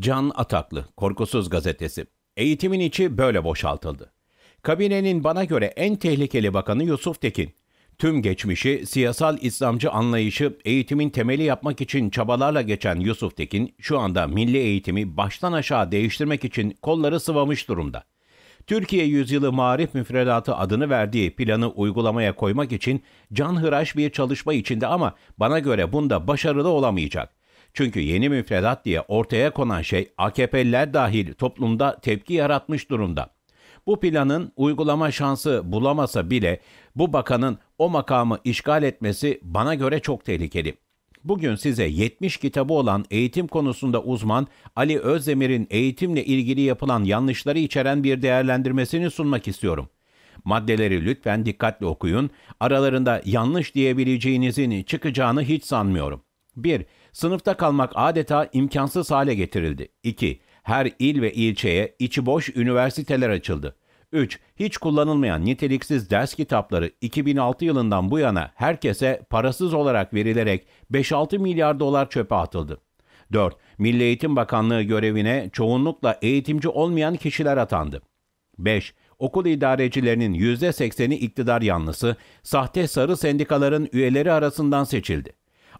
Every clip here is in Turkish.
Can Ataklı, Korkusuz Gazetesi. Eğitimin içi böyle boşaltıldı. Kabinenin bana göre en tehlikeli bakanı Yusuf Tekin. Tüm geçmişi, siyasal İslamcı anlayışı eğitimin temeli yapmak için çabalarla geçen Yusuf Tekin, şu anda milli eğitimi baştan aşağı değiştirmek için kolları sıvamış durumda. Türkiye Yüzyılı Marif Müfredatı adını verdiği planı uygulamaya koymak için canhıraş bir çalışma içinde ama bana göre bunda başarılı olamayacak. Çünkü yeni müfredat diye ortaya konan şey AKP'liler dahil toplumda tepki yaratmış durumda. Bu planın uygulama şansı bulamasa bile bu bakanın o makamı işgal etmesi bana göre çok tehlikeli. Bugün size 70 kitabı olan eğitim konusunda uzman Ali Özdemir'in eğitimle ilgili yapılan yanlışları içeren bir değerlendirmesini sunmak istiyorum. Maddeleri lütfen dikkatli okuyun. Aralarında yanlış diyebileceğinizin çıkacağını hiç sanmıyorum. 1. Sınıfta kalmak adeta imkansız hale getirildi. 2. Her il ve ilçeye içi boş üniversiteler açıldı. 3. Hiç kullanılmayan niteliksiz ders kitapları 2006 yılından bu yana herkese parasız olarak verilerek 5-6 milyar dolar çöpe atıldı. 4. Milli Eğitim Bakanlığı görevine çoğunlukla eğitimci olmayan kişiler atandı. 5. Okul idarecilerinin %80'i iktidar yanlısı, sahte sarı sendikaların üyeleri arasından seçildi.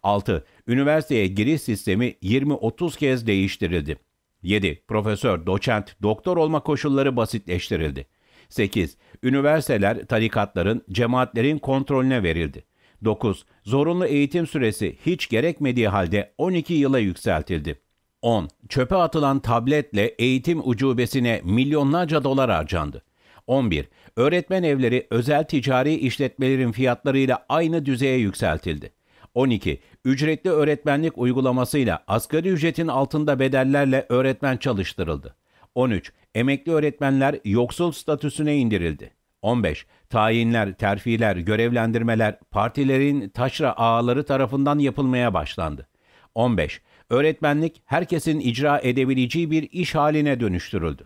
6. Üniversiteye giriş sistemi 20-30 kez değiştirildi. 7. Profesör, doçent, doktor olma koşulları basitleştirildi. 8. Üniversiteler tarikatların, cemaatlerin kontrolüne verildi. 9. Zorunlu eğitim süresi hiç gerekmediği halde 12 yıla yükseltildi. 10. Çöpe atılan tabletle eğitim ucubesine milyonlarca dolar harcandı. 11. Öğretmen evleri özel ticari işletmelerin fiyatlarıyla aynı düzeye yükseltildi. 12. Ücretli öğretmenlik uygulamasıyla asgari ücretin altında bedellerle öğretmen çalıştırıldı. 13. Emekli öğretmenler yoksul statüsüne indirildi. 15. Tayinler, terfiler, görevlendirmeler partilerin taşra ağaları tarafından yapılmaya başlandı. 15. Öğretmenlik herkesin icra edebileceği bir iş haline dönüştürüldü.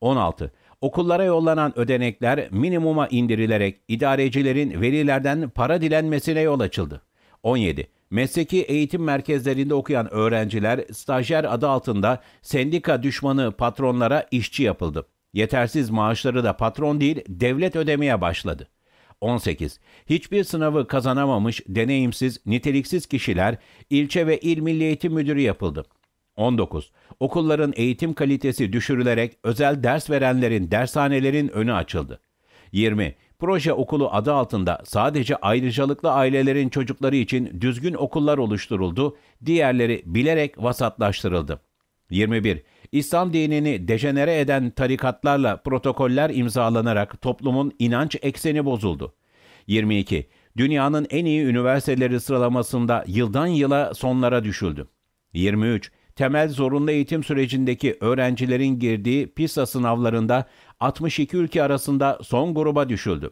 16. Okullara yollanan ödenekler minimuma indirilerek idarecilerin verilerden para dilenmesine yol açıldı. 17. Mesleki eğitim merkezlerinde okuyan öğrenciler stajyer adı altında sendika düşmanı patronlara işçi yapıldı. Yetersiz maaşları da patron değil devlet ödemeye başladı. 18. Hiçbir sınavı kazanamamış, deneyimsiz, niteliksiz kişiler ilçe ve il milli eğitim müdürü yapıldı. 19. Okulların eğitim kalitesi düşürülerek özel ders verenlerin dershanelerin önü açıldı. 20. Proje okulu adı altında sadece ayrıcalıklı ailelerin çocukları için düzgün okullar oluşturuldu, diğerleri bilerek vasatlaştırıldı. 21. İslam dinini dejenere eden tarikatlarla protokoller imzalanarak toplumun inanç ekseni bozuldu. 22. Dünyanın en iyi üniversiteleri sıralamasında yıldan yıla sonlara düşüldü. 23. Temel zorunlu eğitim sürecindeki öğrencilerin girdiği PISA sınavlarında 62 ülke arasında son gruba düşüldü.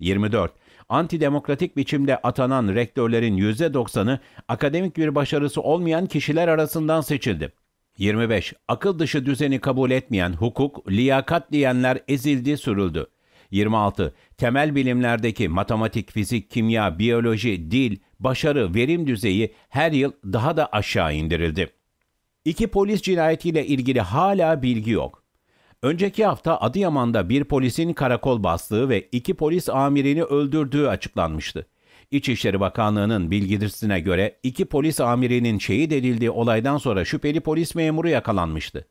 24. Antidemokratik biçimde atanan rektörlerin %90'ı akademik bir başarısı olmayan kişiler arasından seçildi. 25. Akıl dışı düzeni kabul etmeyen hukuk, liyakat diyenler ezildi, sürüldü. 26. Temel bilimlerdeki matematik, fizik, kimya, biyoloji, dil, başarı, verim düzeyi her yıl daha da aşağı indirildi. İki polis cinayetiyle ilgili hala bilgi yok. Önceki hafta Adıyaman'da bir polisin karakol bastığı ve iki polis amirini öldürdüğü açıklanmıştı. İçişleri Bakanlığı'nın bilgisine göre iki polis amirinin şehit edildiği olaydan sonra şüpheli polis memuru yakalanmıştı.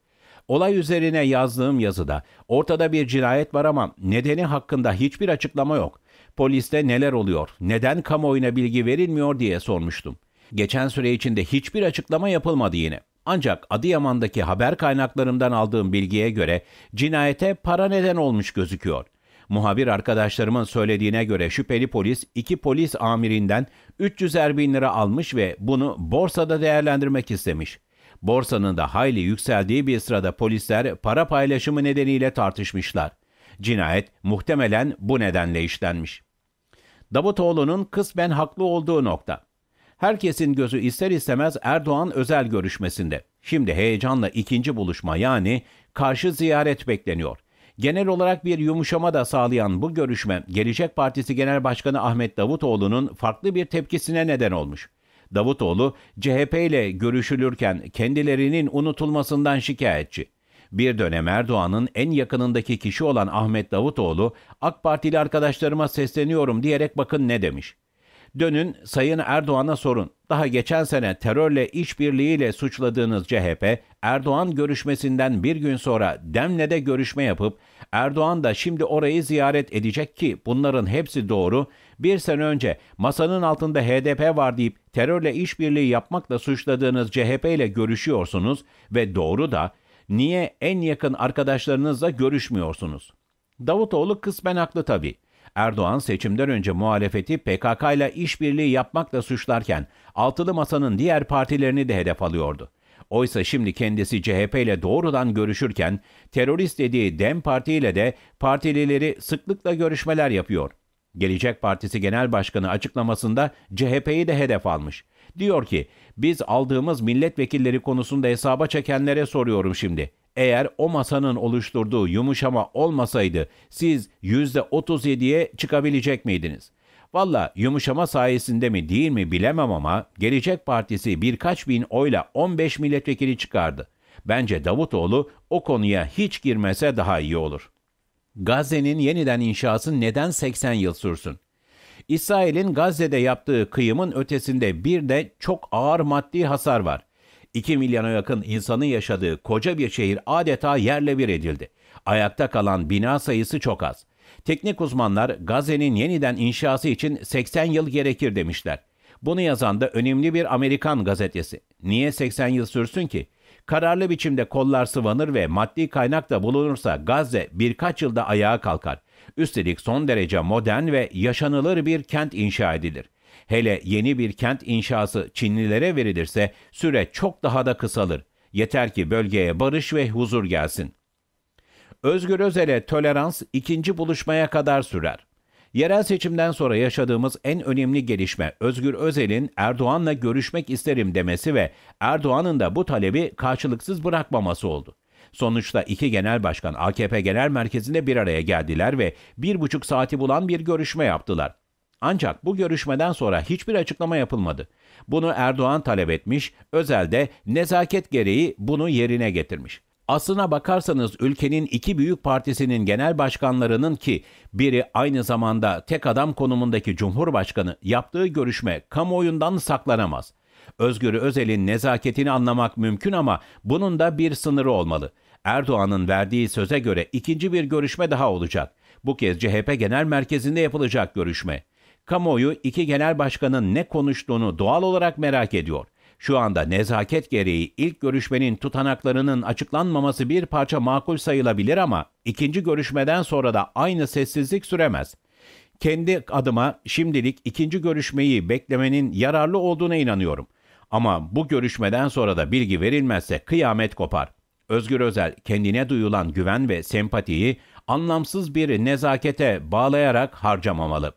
Olay üzerine yazdığım yazıda ortada bir cinayet var ama nedeni hakkında hiçbir açıklama yok. Poliste neler oluyor, neden kamuoyuna bilgi verilmiyor diye sormuştum. Geçen süre içinde hiçbir açıklama yapılmadı yine. Ancak Adıyaman'daki haber kaynaklarımdan aldığım bilgiye göre cinayete para neden olmuş gözüküyor. Muhabir arkadaşlarımın söylediğine göre şüpheli polis iki polis amirinden 300'er bin lira almış ve bunu borsada değerlendirmek istemiş. Borsanın da hayli yükseldiği bir sırada polisler para paylaşımı nedeniyle tartışmışlar. Cinayet muhtemelen bu nedenle işlenmiş. Davutoğlu'nun kısmen haklı olduğu nokta. Herkesin gözü ister istemez Erdoğan özel görüşmesinde. Şimdi heyecanla ikinci buluşma yani karşı ziyaret bekleniyor. Genel olarak bir yumuşama da sağlayan bu görüşme Gelecek Partisi Genel Başkanı Ahmet Davutoğlu'nun farklı bir tepkisine neden olmuş. Davutoğlu CHP ile görüşülürken kendilerinin unutulmasından şikayetçi. Bir dönem Erdoğan'ın en yakınındaki kişi olan Ahmet Davutoğlu, AK Partili arkadaşlarıma sesleniyorum diyerek bakın ne demiş. Dönün Sayın Erdoğan'a sorun. Daha geçen sene terörle işbirliğiyle suçladığınız CHP, Erdoğan görüşmesinden bir gün sonra Demle'de görüşme yapıp Erdoğan da şimdi orayı ziyaret edecek ki bunların hepsi doğru. Bir sene önce masanın altında HDP var deyip terörle işbirliği yapmakla suçladığınız CHP ile görüşüyorsunuz ve doğru da niye en yakın arkadaşlarınızla görüşmüyorsunuz? Davutoğlu kısmen haklı tabii. Erdoğan seçimden önce muhalefeti PKK ile işbirliği yapmakla suçlarken altılı masanın diğer partilerini de hedef alıyordu. Oysa şimdi kendisi CHP ile doğrudan görüşürken terörist dediği DEM Parti ile de partilileri sıklıkla görüşmeler yapıyor. Gelecek Partisi Genel Başkanı açıklamasında CHP'yi de hedef almış. Diyor ki biz aldığımız milletvekilleri konusunda hesaba çekenlere soruyorum şimdi. Eğer o masanın oluşturduğu yumuşama olmasaydı siz %37'ye çıkabilecek miydiniz? Valla yumuşama sayesinde mi değil mi bilemem ama Gelecek Partisi birkaç bin oyla 15 milletvekili çıkardı. Bence Davutoğlu o konuya hiç girmese daha iyi olur. Gazze'nin yeniden inşası neden 80 yıl sürsün? İsrail'in Gazze'de yaptığı kıyımın ötesinde bir de çok ağır maddi hasar var. 2 milyona yakın insanın yaşadığı koca bir şehir adeta yerle bir edildi. Ayakta kalan bina sayısı çok az. Teknik uzmanlar Gazze'nin yeniden inşası için 80 yıl gerekir demişler. Bunu yazan da önemli bir Amerikan gazetesi. Niye 80 yıl sürsün ki? Kararlı biçimde kollar sıvanır ve maddi kaynak da bulunursa Gazze birkaç yılda ayağa kalkar. Üstelik son derece modern ve yaşanılır bir kent inşa edilir. Hele yeni bir kent inşası Çinlilere verilirse süre çok daha da kısalır. Yeter ki bölgeye barış ve huzur gelsin. Özgür Özel'e tolerans ikinci buluşmaya kadar sürer. Yerel seçimden sonra yaşadığımız en önemli gelişme Özgür Özel'in Erdoğan'la görüşmek isterim demesi ve Erdoğan'ın da bu talebi karşılıksız bırakmaması oldu. Sonuçta iki genel başkan AKP Genel Merkezi'nde bir araya geldiler ve bir buçuk saati bulan bir görüşme yaptılar. Ancak bu görüşmeden sonra hiçbir açıklama yapılmadı. Bunu Erdoğan talep etmiş, Özel de nezaket gereği bunu yerine getirmiş. Aslına bakarsanız ülkenin iki büyük partisinin genel başkanlarının ki biri aynı zamanda tek adam konumundaki Cumhurbaşkanı yaptığı görüşme kamuoyundan saklanamaz.'' Özgür Özel'in nezaketini anlamak mümkün ama bunun da bir sınırı olmalı. Erdoğan'ın verdiği söze göre ikinci bir görüşme daha olacak. Bu kez CHP Genel Merkezi'nde yapılacak görüşme. Kamuoyu iki genel başkanın ne konuştuğunu doğal olarak merak ediyor. Şu anda nezaket gereği ilk görüşmenin tutanaklarının açıklanmaması bir parça makul sayılabilir ama ikinci görüşmeden sonra da aynı sessizlik süremez. Kendi adıma şimdilik ikinci görüşmeyi beklemenin yararlı olduğuna inanıyorum. Ama bu görüşmeden sonra da bilgi verilmezse kıyamet kopar. Özgür Özel kendine duyulan güven ve sempatiyi anlamsız bir nezakete bağlayarak harcamamalı.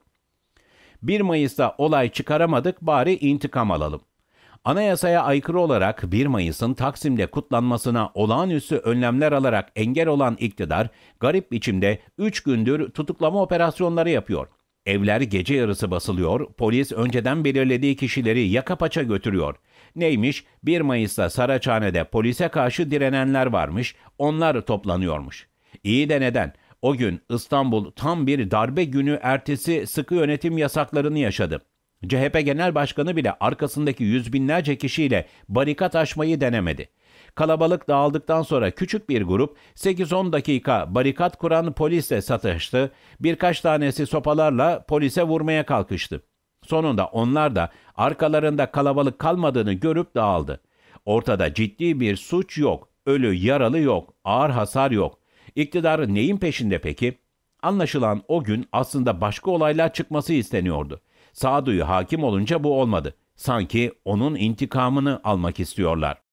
1 Mayıs'ta olay çıkaramadık bari intikam alalım. Anayasaya aykırı olarak 1 Mayıs'ın Taksim'de kutlanmasına olağanüstü önlemler alarak engel olan iktidar garip biçimde 3 gündür tutuklama operasyonları yapıyor. Evler gece yarısı basılıyor, polis önceden belirlediği kişileri yaka paça götürüyor. Neymiş? 1 Mayıs'ta Saraçhane'de polise karşı direnenler varmış, onlar toplanıyormuş. İyi de neden? O gün İstanbul tam bir darbe günü ertesi sıkı yönetim yasaklarını yaşadı. CHP Genel Başkanı bile arkasındaki yüz binlerce kişiyle barikat açmayı denemedi. Kalabalık dağıldıktan sonra küçük bir grup 8-10 dakika barikat kuran polisle satıştı. Birkaç tanesi sopalarla polise vurmaya kalkıştı. Sonunda onlar da arkalarında kalabalık kalmadığını görüp dağıldı. Ortada ciddi bir suç yok, ölü yaralı yok, ağır hasar yok. İktidar neyin peşinde peki? Anlaşılan o gün aslında başka olaylar çıkması isteniyordu. Sağduyu hakim olunca bu olmadı. Sanki onun intikamını almak istiyorlar.